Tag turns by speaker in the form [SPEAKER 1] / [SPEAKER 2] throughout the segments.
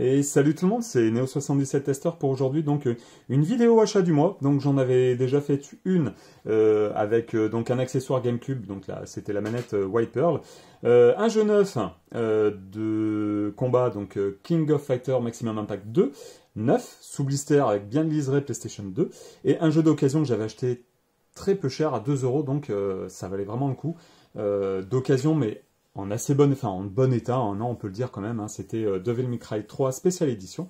[SPEAKER 1] Et salut tout le monde, c'est Neo77 Tester pour aujourd'hui donc euh, une vidéo achat du mois. Donc j'en avais déjà fait une euh, avec euh, donc un accessoire GameCube, donc là c'était la manette White Pearl, un jeu neuf de combat donc King of Fighter Maximum Impact 2 neuf sous blister avec bien liseré PlayStation 2 et un jeu d'occasion que j'avais acheté très peu cher à 2 euros donc ça valait vraiment le coup d'occasion mais en assez bon, en bon état, on peut le dire quand même, hein, c'était euh, Devil May Cry 3 spécial édition.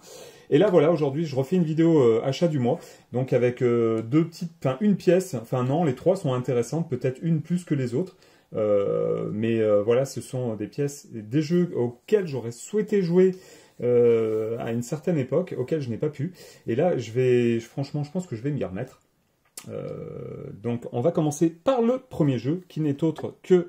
[SPEAKER 1] Et là, voilà, aujourd'hui, je refais une vidéo euh, achat du mois, donc avec euh, deux petites, enfin, une pièce, enfin, non, les trois sont intéressantes, peut-être une plus que les autres, mais voilà, ce sont des pièces, des jeux auxquels j'aurais souhaité jouer à une certaine époque, auxquels je n'ai pas pu, et là, je vais, franchement, je pense que je vais m'y remettre. donc, on va commencer par le premier jeu, qui n'est autre que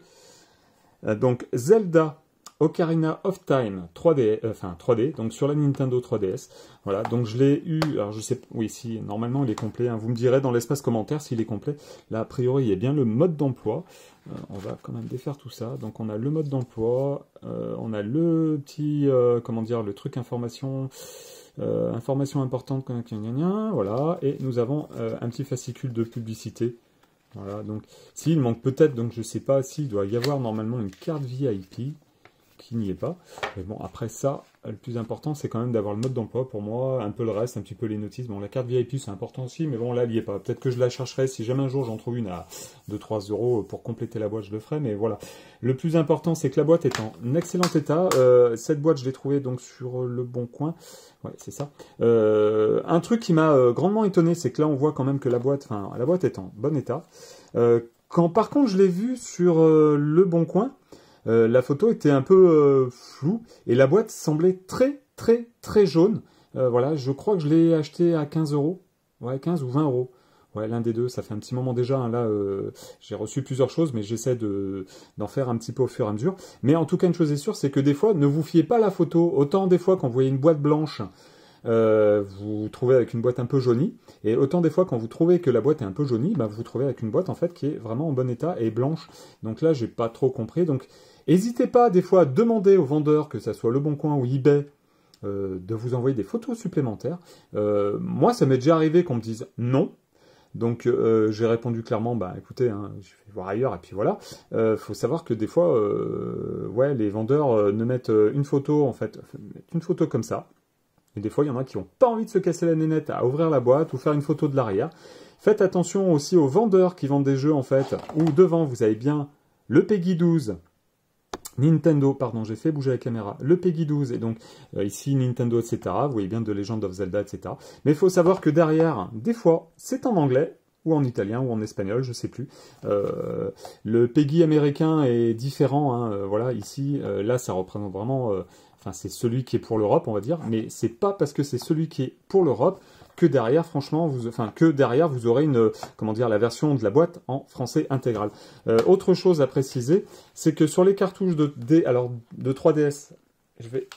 [SPEAKER 1] euh, donc Zelda Ocarina of Time 3D, euh, enfin 3D, donc sur la Nintendo 3DS. Voilà, donc je l'ai eu, alors je sais, oui, si normalement il est complet, hein. vous me direz dans l'espace commentaire s'il est complet. Là, a priori, il y a bien le mode d'emploi. Euh, on va quand même défaire tout ça. Donc on a le mode d'emploi, on a le petit, comment dire, le truc information. information importante, voilà, et nous avons un petit fascicule de publicité voilà, donc s'il manque peut-être, donc je sais pas, s'il doit y avoir normalement une carte VIP n'y est pas. Mais bon, après ça, le plus important, c'est quand même d'avoir le mode d'emploi pour moi, un peu le reste, un petit peu les notices. Bon, la carte VIP, c'est important aussi, mais bon, là, elle n'y est pas. Peut-être que je la chercherai, si jamais un jour j'en trouve une à 2-3 euros pour compléter la boîte, je le ferai, mais voilà. Le plus important, c'est que la boîte est en excellent état. Euh, cette boîte, je l'ai trouvée donc sur Le Bon Coin. Ouais, c'est ça. Euh, un truc qui m'a euh, grandement étonné, c'est que là, on voit quand même que la boîte, enfin, la boîte est en bon état. quand par contre je l'ai vu sur Le Bon Coin, euh, la photo était un peu euh, floue et la boîte semblait très très très jaune. Euh, voilà, je crois que je l'ai acheté à 15 euros. Ouais, 15 ou 20 euros. Ouais, l'un des deux, ça fait un petit moment déjà. Hein. là, j'ai reçu plusieurs choses, mais j'essaie de, d'en faire un petit peu au fur et à mesure. Mais en tout cas, une chose est sûre, c'est que des fois, ne vous fiez pas à la photo. Autant des fois, quand vous voyez une boîte blanche, euh, vous trouvez avec une boîte un peu jaunie. Et autant des fois, quand vous trouvez que la boîte est un peu jaunie, vous bah, vous trouvez avec une boîte en fait qui est vraiment en bon état et blanche. Donc là, j'ai pas trop compris. Donc, n'hésitez pas des fois à demander aux vendeurs, que ce soit Le Bon Coin ou eBay, euh, de vous envoyer des photos supplémentaires. Euh, moi, ça m'est déjà arrivé qu'on me dise non. Donc j'ai répondu clairement, bah écoutez, hein, je vais voir ailleurs et puis voilà. Euh, faut savoir que des fois, ouais, les vendeurs ne mettent une photo en fait, une photo comme ça, des fois, il y en a qui n'ont pas envie de se casser la nénette à ouvrir la boîte ou faire une photo de l'arrière. Faites attention aussi aux vendeurs qui vendent des jeux, en fait, où devant, vous avez bien le Peggy 12, Nintendo, pardon, j'ai fait bouger la caméra, le Peggy 12, et donc euh, ici Nintendo, etc. Vous voyez bien de Legend of Zelda, etc. Mais il faut savoir que derrière, des fois, c'est en anglais, ou en italien, ou en espagnol, je ne sais plus. Euh, le PEGI américain est différent, hein. euh, voilà, ici, là, ça représente vraiment enfin c'est celui qui est pour l'Europe, on va dire, mais c'est pas parce que c'est celui qui est pour l'Europe que derrière, franchement, vous, enfin que derrière vous aurez une, comment dire, la version de la boîte en français intégral. Euh, autre chose à préciser, c'est que sur les cartouches de D, alors de 3DS, je vais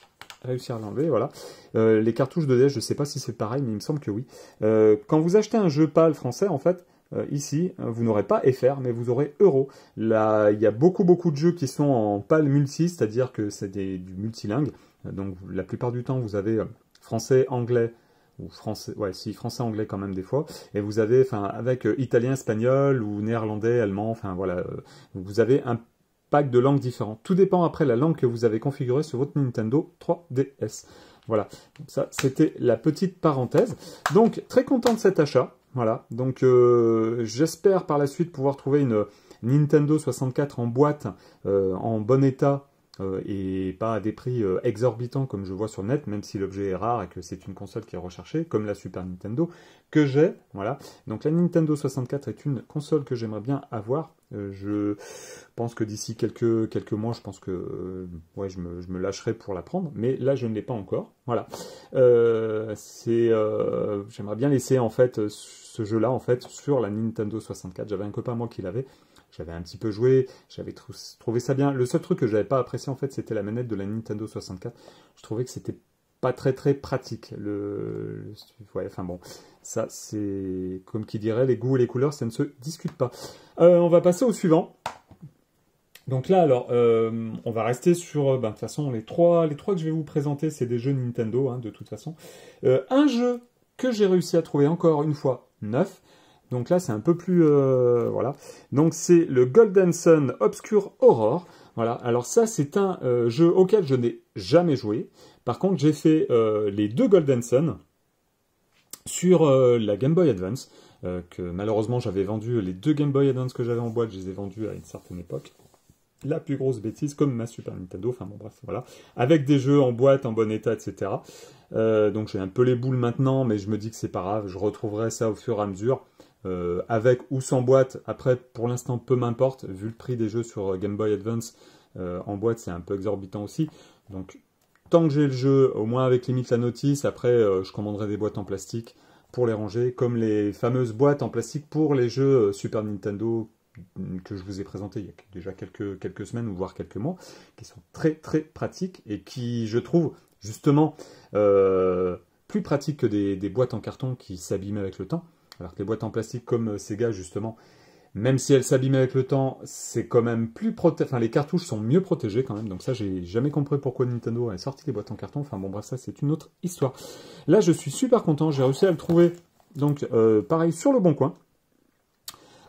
[SPEAKER 1] réussir à l'enlever, voilà. Euh, les cartouches de DS, je ne sais pas si c'est pareil, mais il me semble que oui. Euh, quand vous achetez un jeu PAL français, en fait, euh, ici, euh, vous n'aurez pas FR, mais vous aurez euro. Là, il y a beaucoup, beaucoup de jeux qui sont en PAL multi, c'est-à-dire que c'est du multilingue. Euh, donc, la plupart du temps, vous avez français, anglais, ou français, ouais, si français, anglais quand même des fois, et vous avez, enfin, avec italien, espagnol ou néerlandais, allemand, enfin voilà, vous avez un pack de langues différentes. Tout dépend après la langue que vous avez configurée sur votre Nintendo 3DS. Voilà, ça c'était la petite parenthèse. Donc très content de cet achat. Voilà, donc euh, j'espère par la suite pouvoir trouver une Nintendo 64 en boîte, euh, en bon état, euh, et pas à des prix euh, exorbitants comme je vois sur net, même si l'objet est rare et que c'est une console qui est recherchée, comme la Super Nintendo, que j'ai. Voilà. Donc la Nintendo 64 est une console que j'aimerais bien avoir. Euh, je pense que d'ici quelques, quelques mois, je pense que ouais, je, me, lâcherai pour la prendre, mais là je ne l'ai pas encore. Voilà. c'est, j'aimerais bien laisser en fait ce jeu-là en fait sur la Nintendo 64. J'avais un copain moi qui l'avait j'avais un petit peu joué, j'avais trouvé ça bien. Le seul truc que j'avais pas apprécié en fait, c'était la manette de la Nintendo 64. Je trouvais que c'était pas très très pratique. Le, enfin bon, ça c'est comme qui dirait, les goûts et les couleurs, ça ne se discute pas. Euh, on va passer au suivant. Donc là, alors, euh, on va rester sur, euh, ben, de toute façon, les trois, les trois que je vais vous présenter, c'est des jeux Nintendo, hein, de toute façon. un jeu que j'ai réussi à trouver encore une fois neuf. Donc là, c'est un peu plus... Euh, voilà. Donc c'est le Golden Sun Obscure Aurore. Voilà. Alors ça, c'est un euh, jeu auquel je n'ai jamais joué. Par contre, j'ai fait euh, les deux Golden Sun sur la Game Boy Advance. que malheureusement, j'avais vendu les deux Game Boy Advance que j'avais en boîte, je les ai vendus à une certaine époque la plus grosse bêtise, comme ma Super Nintendo, enfin bon bref, voilà, avec des jeux en boîte, en bon état, etc. donc j'ai un peu les boules maintenant, mais je me dis que c'est pas grave, je retrouverai ça au fur et à mesure. Euh, avec ou sans boîte. Après, pour l'instant, peu m'importe, vu le prix des jeux sur euh, Game Boy Advance euh, en boîte, c'est un peu exorbitant aussi. Donc, tant que j'ai le jeu, au moins avec limite la notice, après, je commanderai des boîtes en plastique pour les ranger, comme les fameuses boîtes en plastique pour les jeux Super Nintendo mm, que je vous ai présenté il y a déjà quelques, quelques semaines ou voire quelques mois, qui sont très très pratiques et qui, je trouve, justement, plus pratiques que des boîtes en carton qui s'abîment avec le temps. Alors que les boîtes en plastique comme euh, Sega, justement, même si elles s'abîment avec le temps, c'est quand même plus protégé. Enfin, les cartouches sont mieux protégées quand même. Donc ça, j'ai jamais compris pourquoi Nintendo a sorti les boîtes en carton. Enfin bon, bref, ça c'est une autre histoire. Là, je suis super content. J'ai réussi à le trouver. Donc euh, pareil sur le bon coin.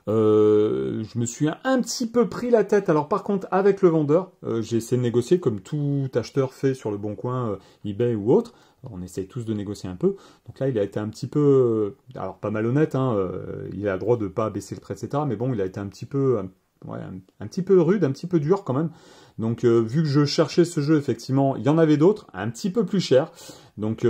[SPEAKER 1] Euh, je me suis un petit peu pris la tête. Alors par contre, avec le vendeur, euh, j'ai essayé de négocier comme tout acheteur fait sur le bon coin, euh, eBay ou autre. On essaye tous de négocier un peu. Donc là, il a été un petit peu, alors pas malhonnête. Hein, il a le droit de ne pas baisser le prix, etc. Mais bon, il a été un petit peu, un, petit peu rude, un petit peu dur quand même. Donc vu que je cherchais ce jeu, effectivement, il y en avait d'autres, un petit peu plus cher. Donc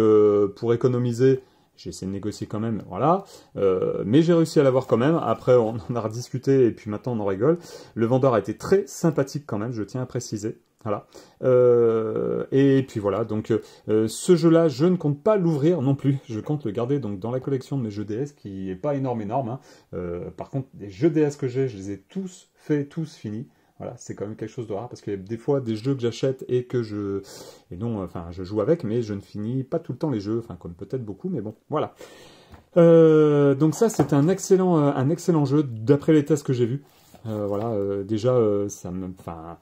[SPEAKER 1] pour économiser j'ai essayé de négocier quand même, voilà. Euh, mais j'ai réussi à l'avoir quand même. Après, on en a rediscuté et puis maintenant on en rigole. Le vendeur a été très sympathique quand même, je tiens à préciser. Voilà. Euh, et puis voilà, donc euh, ce jeu-là, je ne compte pas l'ouvrir non plus. Je compte le garder donc dans la collection de mes jeux DS, qui n'est pas énorme énorme. Hein. par contre, les jeux DS que j'ai, je les ai tous faits, tous finis. Voilà, c'est quand même quelque chose de rare parce que des fois des jeux que j'achète et que je et non, enfin, je joue avec, mais je ne finis pas tout le temps les jeux, enfin, comme peut-être beaucoup, mais bon, voilà. Euh, donc ça, c'est un excellent, euh, un excellent jeu d'après les tests que j'ai vus. Euh, voilà, déjà, ça me, enfin.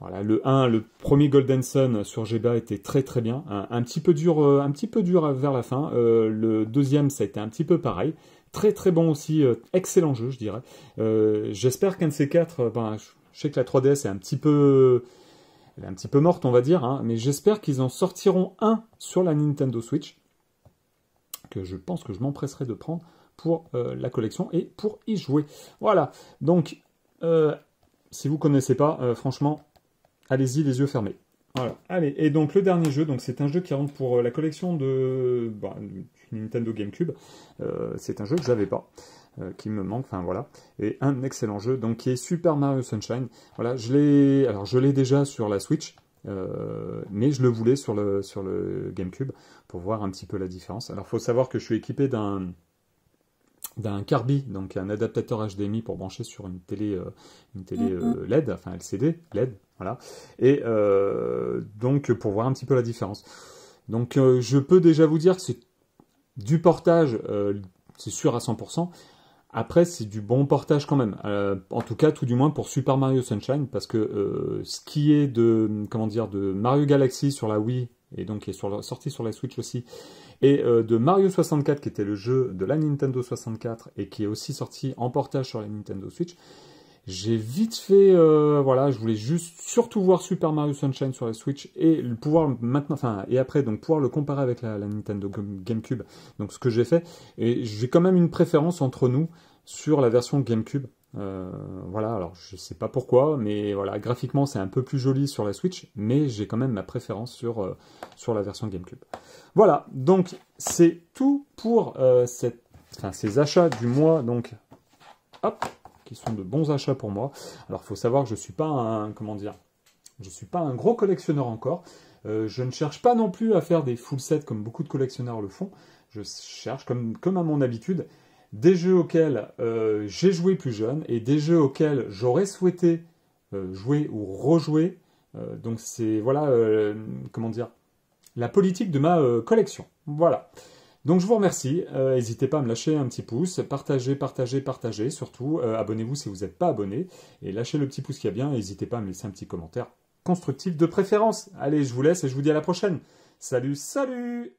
[SPEAKER 1] Voilà, le 1, le premier Golden Sun sur GBA était très très bien, un, petit peu dur, un petit peu dur vers la fin. le deuxième, ça a été un petit peu pareil, très très bon aussi, excellent jeu, je dirais. J'espère qu'un de ces quatre, ben, je sais que la 3DS est un petit peu, un petit peu morte, on va dire, hein, mais j'espère qu'ils en sortiront un sur la Nintendo Switch, que je pense que je m'empresserai de prendre pour euh, la collection et pour y jouer. Voilà, donc euh, si vous ne connaissez pas, euh, franchement, allez-y les yeux fermés. Voilà, allez, et donc le dernier jeu, donc c'est un jeu qui rentre pour la collection de... Bah, Nintendo GameCube. Euh, c'est un jeu que j'avais pas. Euh, qui me manque, enfin voilà, et un excellent jeu, donc qui est Super Mario Sunshine. Voilà, je l'ai, alors je l'ai déjà sur la Switch, euh, mais je le voulais sur le sur le GameCube pour voir un petit peu la différence. Alors faut savoir que je suis équipé d'un d'un Carby, donc un adaptateur HDMI pour brancher sur une télé, une télé mm-hmm. LED, enfin LCD, LED, voilà, et donc pour voir un petit peu la différence. Donc je peux déjà vous dire que c'est du portage, euh, c'est sûr à 100%. Après, c'est du bon portage quand même. Euh, en tout cas, tout du moins pour Super Mario Sunshine, parce que euh, ce qui est de, comment dire, de Mario Galaxy sur la Wii, et donc qui est sorti sur la Switch aussi, et de Mario 64, qui était le jeu de la Nintendo 64, et qui est aussi sorti en portage sur la Nintendo Switch, j'ai vite fait, euh, voilà, je voulais juste surtout voir Super Mario Sunshine sur la Switch et pouvoir maintenant, enfin et après donc pouvoir le comparer avec la, Nintendo GameCube. Donc ce que j'ai fait et j'ai quand même une préférence entre nous sur la version GameCube. Euh, voilà, alors je sais pas pourquoi, mais voilà, graphiquement c'est un peu plus joli sur la Switch, mais j'ai quand même ma préférence sur, euh, sur la version GameCube. Voilà, donc c'est tout pour cette, ces achats du mois. Donc, hop, sont de bons achats pour moi. Alors, il faut savoir que je ne suis pas un, comment dire, je suis pas un gros collectionneur encore. Euh, je ne cherche pas non plus à faire des full sets comme beaucoup de collectionneurs le font. Je cherche, comme, comme à mon habitude, des jeux auxquels euh, j'ai joué plus jeune et des jeux auxquels j'aurais souhaité euh, jouer ou rejouer. donc c'est, voilà, comment dire, la politique de ma collection. Voilà. Donc je vous remercie, euh, n'hésitez pas à me lâcher un petit pouce, partagez, partagez, partagez, surtout euh, abonnez-vous si vous n'êtes pas abonné, et lâchez le petit pouce qui a bien, n'hésitez pas à me laisser un petit commentaire constructif de préférence. Allez, je vous laisse et je vous dis à la prochaine. Salut, salut